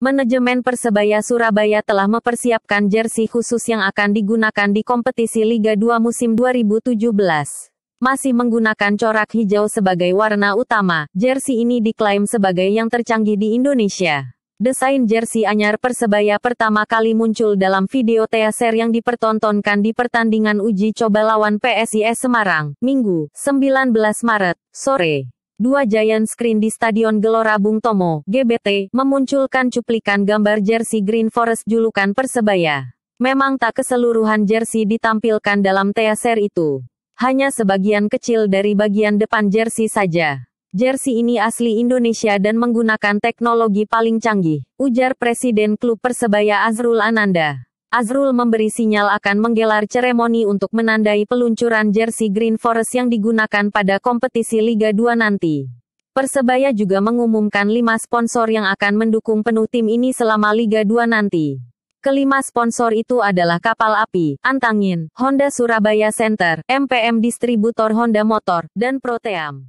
Manajemen Persebaya Surabaya telah mempersiapkan jersey khusus yang akan digunakan di kompetisi Liga 2 musim 2017. Masih menggunakan corak hijau sebagai warna utama, jersey ini diklaim sebagai yang tercanggih di Indonesia. Desain jersey anyar Persebaya pertama kali muncul dalam video teaser yang dipertontonkan di pertandingan uji coba lawan PSIS Semarang, Minggu, 19 Maret, sore dua giant screen di Stadion Gelora Bung Tomo, GBT, memunculkan cuplikan gambar jersey Green Forest julukan Persebaya. Memang tak keseluruhan jersey ditampilkan dalam teaser itu. Hanya sebagian kecil dari bagian depan jersey saja. Jersey ini asli Indonesia dan menggunakan teknologi paling canggih, ujar Presiden Klub Persebaya Azrul Ananda. Azrul memberi sinyal akan menggelar ceremoni untuk menandai peluncuran jersey Green Forest yang digunakan pada kompetisi Liga 2 nanti. Persebaya juga mengumumkan lima sponsor yang akan mendukung penuh tim ini selama Liga 2 nanti. Kelima sponsor itu adalah Kapal Api, Antangin, Honda Surabaya Center, MPM Distributor Honda Motor, dan Proteam.